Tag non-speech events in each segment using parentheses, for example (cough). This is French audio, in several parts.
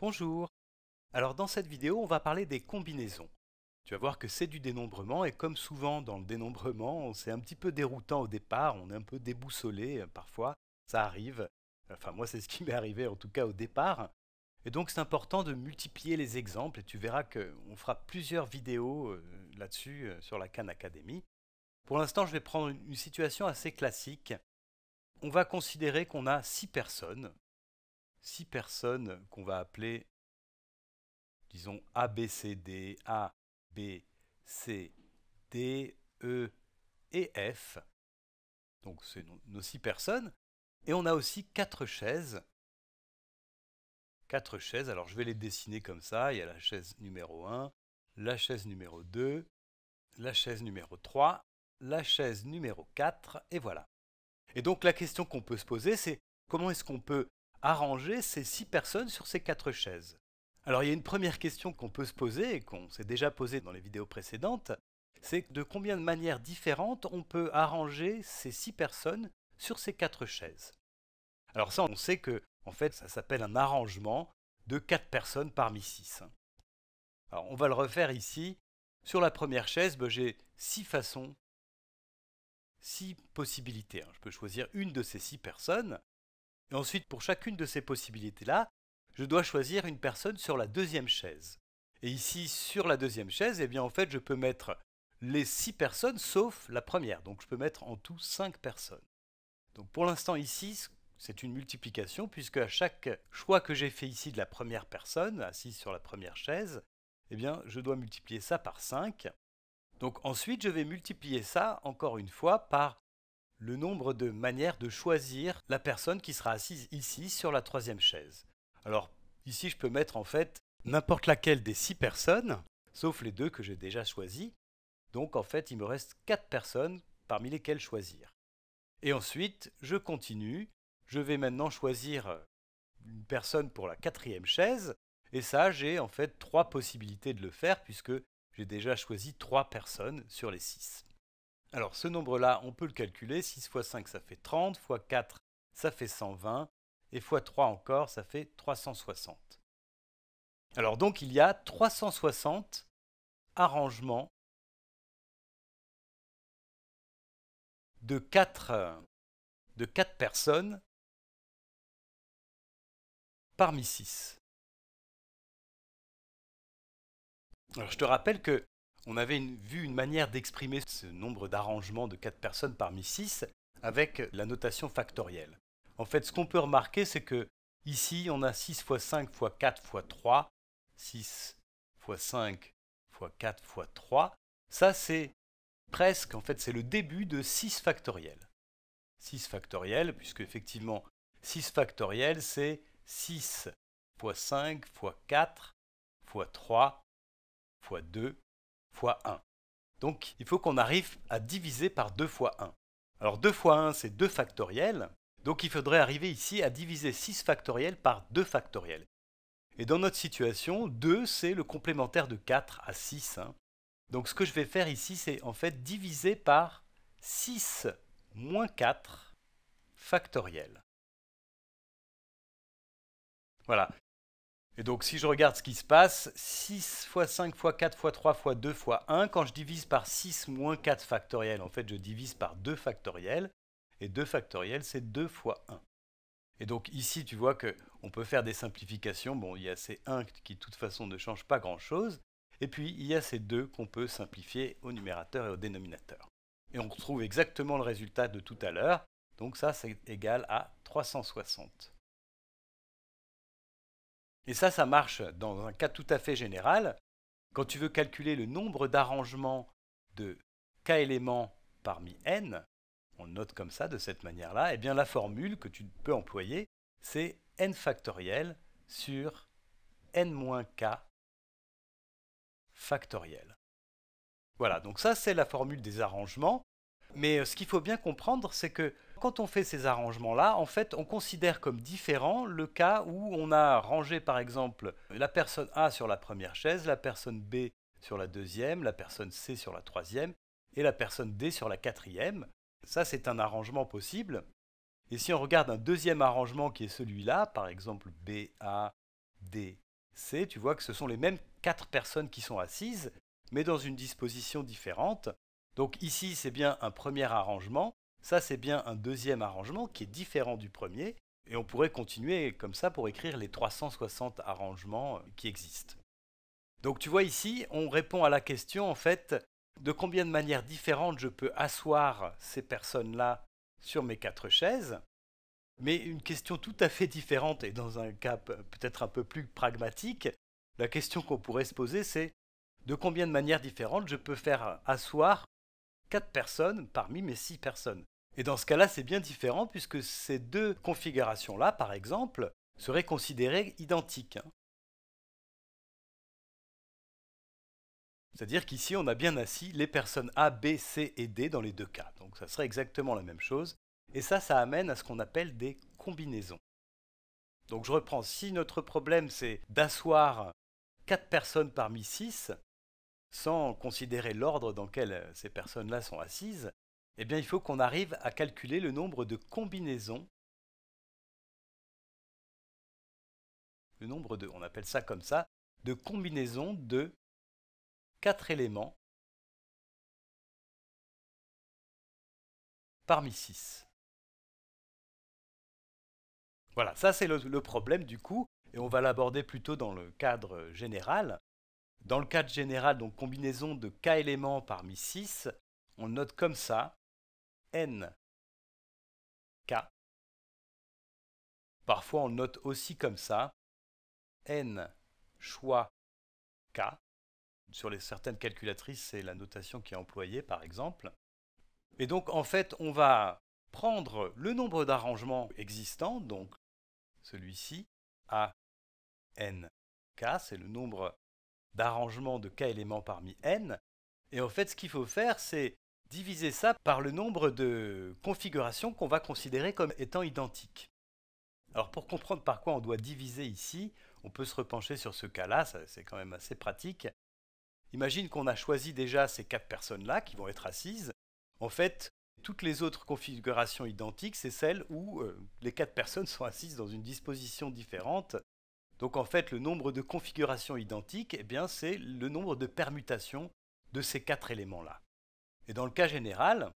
Bonjour Alors dans cette vidéo, on va parler des combinaisons. Tu vas voir que c'est du dénombrement et comme souvent dans le dénombrement, c'est un petit peu déroutant au départ, on est un peu déboussolé euh, parfois, ça arrive. Enfin moi c'est ce qui (laughs) m'est arrivé en tout cas au départ. Et donc c'est important de multiplier les exemples et tu verras qu'on fera plusieurs vidéos euh, là-dessus euh, sur la Khan Academy. Pour l'instant je vais prendre une situation assez classique. On va considérer qu'on a 6 personnes six personnes qu'on va appeler, disons, A, B, C, D, A, B, C, D, E et F. Donc c'est nos six personnes. Et on a aussi quatre chaises. Quatre chaises, alors je vais les dessiner comme ça. Il y a la chaise numéro 1, la chaise numéro 2, la chaise numéro 3, la chaise numéro 4, et voilà. Et donc la question qu'on peut se poser, c'est comment est-ce qu'on peut arranger ces six personnes sur ces quatre chaises Alors il y a une première question qu'on peut se poser et qu'on s'est déjà posée dans les vidéos précédentes, c'est de combien de manières différentes on peut arranger ces six personnes sur ces quatre chaises. Alors ça, on sait que en fait, ça s'appelle un arrangement de quatre personnes parmi six. Alors on va le refaire ici. Sur la première chaise, ben, j'ai six façons, six possibilités. Hein. Je peux choisir une de ces six personnes ensuite, pour chacune de ces possibilités-là, je dois choisir une personne sur la deuxième chaise. Et ici, sur la deuxième chaise, eh bien, en fait, je peux mettre les six personnes sauf la première. Donc, je peux mettre en tout cinq personnes. Donc, pour l'instant, ici, c'est une multiplication, puisque à chaque choix que j'ai fait ici de la première personne, assise sur la première chaise, eh bien, je dois multiplier ça par 5. Donc ensuite, je vais multiplier ça, encore une fois, par le nombre de manières de choisir la personne qui sera assise ici sur la troisième chaise. Alors ici je peux mettre en fait n'importe laquelle des six personnes, sauf les deux que j'ai déjà choisies. Donc en fait il me reste quatre personnes parmi lesquelles choisir. Et ensuite je continue, je vais maintenant choisir une personne pour la quatrième chaise, et ça j'ai en fait trois possibilités de le faire puisque j'ai déjà choisi trois personnes sur les six. Alors ce nombre-là, on peut le calculer. 6 x 5, ça fait 30, x 4, ça fait 120, et x 3 encore, ça fait 360. Alors donc il y a 360 arrangements de 4, de 4 personnes parmi 6. Alors je te rappelle que on avait une, vu une manière d'exprimer ce nombre d'arrangements de 4 personnes parmi 6 avec la notation factorielle. En fait, ce qu'on peut remarquer, c'est que ici, on a 6 fois 5 fois 4 fois 3, 6 fois 5 fois 4 fois 3. Ça, c'est presque, en fait, c'est le début de 6 factoriel. 6 factoriel, puisque effectivement, 6 factoriel, c'est 6 fois 5 fois 4 fois 3 fois 2 fois 1. Donc il faut qu'on arrive à diviser par 2 fois 1. Alors 2 fois 1 c'est 2 factoriel, donc il faudrait arriver ici à diviser 6 factoriel par 2 factoriel. Et dans notre situation, 2 c'est le complémentaire de 4 à 6. Hein. Donc ce que je vais faire ici c'est en fait diviser par 6 moins 4 factoriel. Voilà, et donc si je regarde ce qui se passe, 6 x 5 x 4 x 3 x 2 x 1, quand je divise par 6 moins 4 factoriel, en fait je divise par 2 factoriel, et 2 factoriel c'est 2 fois 1. Et donc ici tu vois qu'on peut faire des simplifications, bon il y a ces 1 qui de toute façon ne changent pas grand-chose, et puis il y a ces 2 qu'on peut simplifier au numérateur et au dénominateur. Et on retrouve exactement le résultat de tout à l'heure, donc ça c'est égal à 360. Et ça, ça marche dans un cas tout à fait général. Quand tu veux calculer le nombre d'arrangements de k éléments parmi n, on le note comme ça, de cette manière-là, et eh bien la formule que tu peux employer, c'est n factoriel sur n-k factoriel. Voilà, donc ça c'est la formule des arrangements. Mais euh, ce qu'il faut bien comprendre, c'est que quand on fait ces arrangements-là, en fait, on considère comme différent le cas où on a rangé, par exemple, la personne A sur la première chaise, la personne B sur la deuxième, la personne C sur la troisième et la personne D sur la quatrième. Ça, c'est un arrangement possible. Et si on regarde un deuxième arrangement qui est celui-là, par exemple B, A, D, C, tu vois que ce sont les mêmes quatre personnes qui sont assises, mais dans une disposition différente. Donc ici, c'est bien un premier arrangement ça, c'est bien un deuxième arrangement qui est différent du premier, et on pourrait continuer comme ça pour écrire les 360 arrangements euh, qui existent. Donc tu vois ici, on répond à la question en fait de combien de manières différentes je peux asseoir ces personnes-là sur mes quatre chaises. Mais une question tout à fait différente et dans un cas peut-être un peu plus pragmatique, la question qu'on pourrait se poser c'est de combien de manières différentes je peux faire asseoir quatre personnes parmi mes six personnes. Et dans ce cas-là, c'est bien différent puisque ces deux configurations-là, par exemple, seraient considérées identiques. C'est-à-dire qu'ici, on a bien assis les personnes A, B, C et D dans les deux cas. Donc ça serait exactement la même chose. Et ça, ça amène à ce qu'on appelle des combinaisons. Donc je reprends, si notre problème c'est d'asseoir 4 personnes parmi 6, sans considérer l'ordre dans lequel euh, ces personnes-là sont assises, eh bien, il faut qu'on arrive à calculer le nombre de combinaisons. Le nombre de, on appelle ça comme ça, de combinaisons de quatre éléments parmi 6. Voilà, ça c'est le, problème du coup, et on va l'aborder plutôt dans le cadre général. Dans le cadre général, donc combinaison de k éléments parmi 6, on note comme ça N. K. Parfois on note aussi comme ça N choix K. Sur les certaines calculatrices, c'est la notation qui est employée par exemple. Et donc en fait, on va prendre le nombre d'arrangements existants, donc celui-ci, A N K, c'est le nombre d'arrangements de K éléments parmi N. Et en fait, ce qu'il faut faire, c'est diviser ça par le nombre de configurations qu'on va considérer comme étant identiques. Alors pour comprendre par quoi on doit diviser ici, on peut se repencher sur ce cas-là, c'est quand même assez pratique. Imagine qu'on a choisi déjà ces quatre personnes-là qui vont être assises. En fait, toutes les autres configurations identiques, c'est celles où euh, les quatre personnes sont assises dans une disposition différente. Donc en fait, le nombre de configurations identiques, eh c'est le nombre de permutations de ces quatre éléments-là. Et dans le cas général,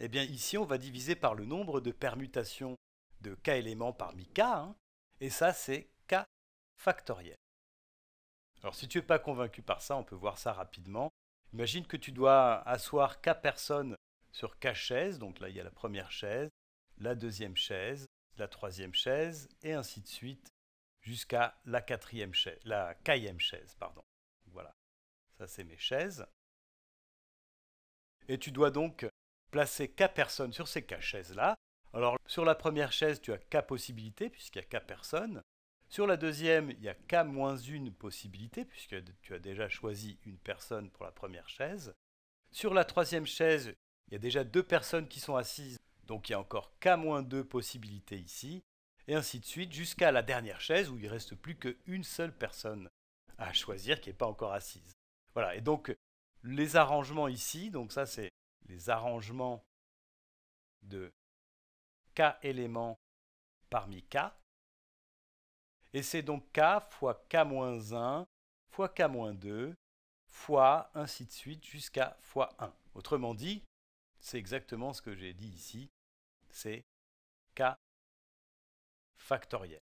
eh bien ici on va diviser par le nombre de permutations de k éléments parmi k, hein, et ça c'est k factoriel. Alors si tu n'es pas convaincu par ça, on peut voir ça rapidement. Imagine que tu dois asseoir k personnes sur k chaises, donc là il y a la première chaise, la deuxième chaise, la troisième chaise, et ainsi de suite jusqu'à la quatrième chaise, la quatrième chaise, pardon. Voilà, ça c'est mes chaises. Et tu dois donc placer K personnes sur ces K chaises-là. Alors sur la première chaise, tu as K possibilités puisqu'il y a K personnes. Sur la deuxième, il y a k une possibilité puisque tu as déjà choisi une personne pour la première chaise. Sur la troisième chaise, il y a déjà deux personnes qui sont assises, donc il y a encore k deux possibilités ici. Et ainsi de suite jusqu'à la dernière chaise où il reste plus qu'une seule personne à choisir qui n'est pas encore assise. Voilà, et donc les arrangements ici, donc ça c'est les arrangements de k éléments parmi k. Et c'est donc k fois k-1 fois k-2 fois ainsi de suite jusqu'à fois 1. Autrement dit, c'est exactement ce que j'ai dit ici, c'est k factoriel.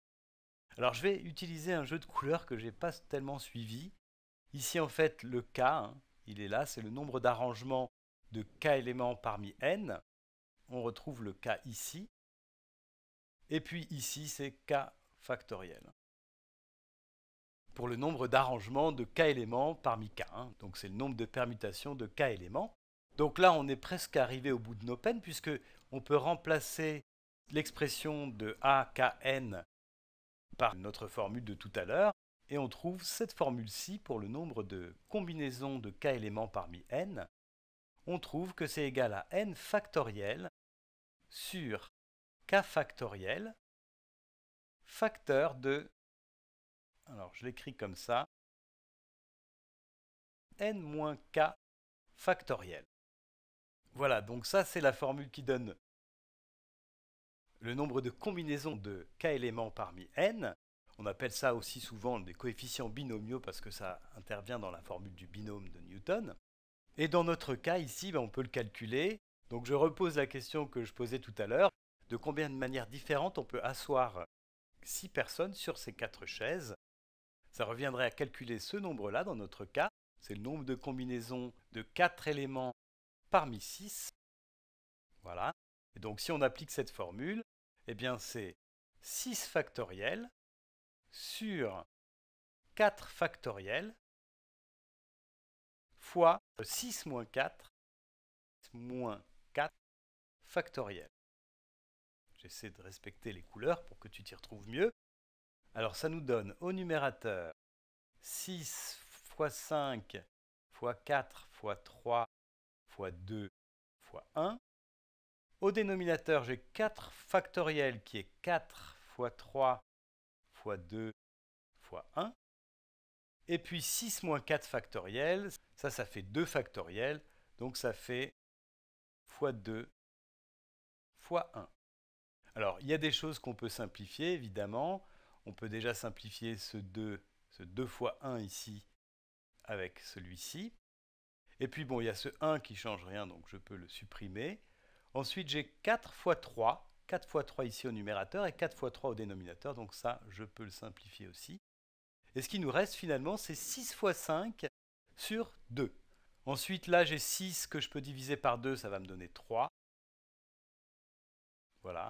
Alors je vais utiliser un jeu de couleurs que je n'ai pas tellement suivi. Ici en fait le k, hein, il est là, c'est le nombre d'arrangements de k éléments parmi n. On retrouve le k ici. Et puis ici, c'est k factoriel. Pour le nombre d'arrangements de k éléments parmi k. Hein. Donc c'est le nombre de permutations de k éléments. Donc là, on est presque arrivé au bout de nos peines, puisque on peut remplacer l'expression de a, k, n par notre formule de tout à l'heure, et on trouve cette formule-ci pour le nombre de combinaisons de k éléments parmi n. On trouve que c'est égal à n factoriel sur k factoriel facteur de, alors je l'écris comme ça, n-k factoriel. Voilà, donc ça c'est la formule qui donne le nombre de combinaisons de k éléments parmi n. On appelle ça aussi souvent des coefficients binomiaux parce que ça intervient dans la formule du binôme de Newton. Et dans notre cas ici, ben, on peut le calculer. Donc je repose la question que je posais tout à l'heure, de combien de manières différentes on peut asseoir 6 personnes sur ces 4 chaises. Ça reviendrait à calculer ce nombre-là dans notre cas. C'est le nombre de combinaisons de 4 éléments parmi 6. Voilà. donc si on applique cette formule, eh bien c'est 6 factoriel sur 4 factoriel fois 6 moins 4 moins 4 factoriel. J'essaie de respecter les couleurs pour que tu t'y retrouves mieux. Alors ça nous donne au numérateur 6 fois 5 fois 4 fois 3 fois 2 fois 1. Au dénominateur, j'ai 4 factoriel qui est 4 fois 3 fois 2 fois 1. Et puis 6 moins 4 factoriel, ça, ça fait 2 factoriel, donc ça fait fois 2 fois 1. Alors, il y a des choses qu'on peut simplifier, évidemment. On peut déjà simplifier ce 2, ce 2 fois 1 ici, avec celui-ci. Et puis, bon, il y a ce 1 qui change rien, donc je peux le supprimer. Ensuite, j'ai 4 fois 3, 4 fois 3 ici au numérateur et 4 fois 3 au dénominateur, donc ça, je peux le simplifier aussi. Et ce qui nous reste finalement, c'est 6 x 5 sur 2. Ensuite, là, j'ai 6 que je peux diviser par 2, ça va me donner 3. Voilà.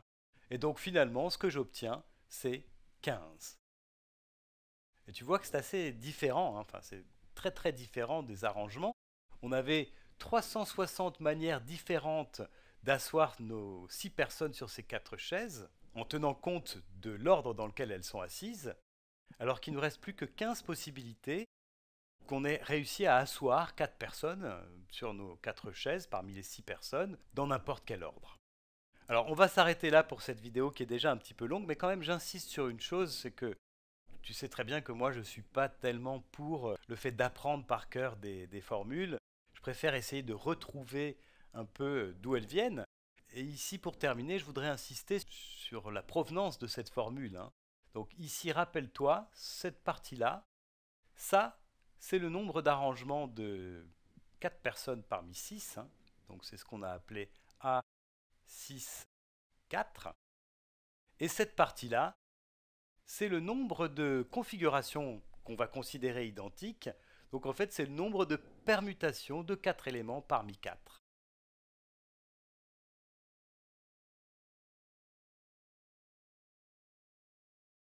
Et donc finalement, ce que j'obtiens, c'est 15. Et tu vois que c'est assez différent, hein. enfin c'est très très différent des arrangements. On avait 360 manières différentes d'asseoir nos six personnes sur ces quatre chaises, en tenant compte de l'ordre dans lequel elles sont assises, alors qu'il ne nous reste plus que 15 possibilités qu'on ait réussi à asseoir quatre personnes euh, sur nos quatre chaises parmi les six personnes dans n'importe quel ordre. Alors on va s'arrêter là pour cette vidéo qui est déjà un petit peu longue, mais quand même j'insiste sur une chose, c'est que tu sais très bien que moi je ne suis pas tellement pour euh, le fait d'apprendre par cœur des, formules. Je préfère essayer de retrouver un peu euh, d'où elles viennent. Et ici, pour terminer, je voudrais insister sur la provenance de cette formule. Hein. Donc ici, rappelle-toi, cette partie-là, ça, c'est le nombre d'arrangements de 4 personnes parmi 6. Hein. Donc c'est ce qu'on a appelé A6, 4. Et cette partie-là, c'est le nombre de configurations qu'on va considérer identiques. Donc en fait, c'est le nombre de permutations de 4 éléments parmi 4.